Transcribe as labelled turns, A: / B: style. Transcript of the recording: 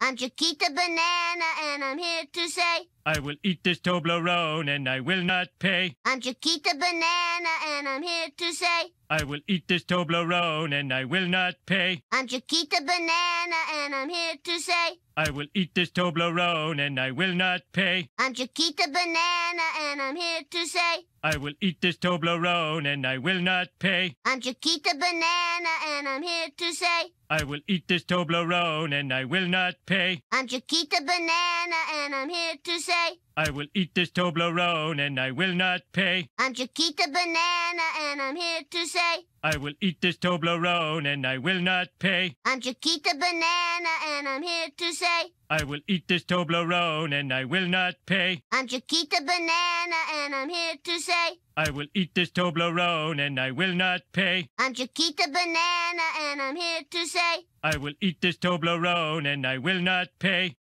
A: I'm Chiquita Banana, and I'm here to say.
B: I will eat this Toblerone and I will not pay.
A: I'm Chiquita Banana and I'm here to say.
B: I will eat this Toblerone and I will not pay.
A: I'm Chiquita Banana and I'm here to say.
B: I will eat this Toblerone and I will not pay.
A: I'm Chiquita Banana and I'm here to say.
B: I will eat this Toblerone and I will not pay.
A: I'm Chiquita Banana and I'm here to say.
B: I will eat this Toblerone and I will not pay.
A: I'm Chiquita Banana and I'm here to say.
B: I will eat this Toblerone and I will not pay.
A: I'm Chiquita Banana and I'm here to say.
B: I will eat this Toblerone and I will not pay.
A: I'm Chiquita Banana and I'm here to say.
B: I will eat this Toblerone and I will not pay.
A: I'm Chiquita Banana and I'm here to say.
B: I will eat this Toblerone and I will not pay.
A: I'm Chiquita Banana and I'm here to say.
B: I will eat this Toblerone and I will not pay.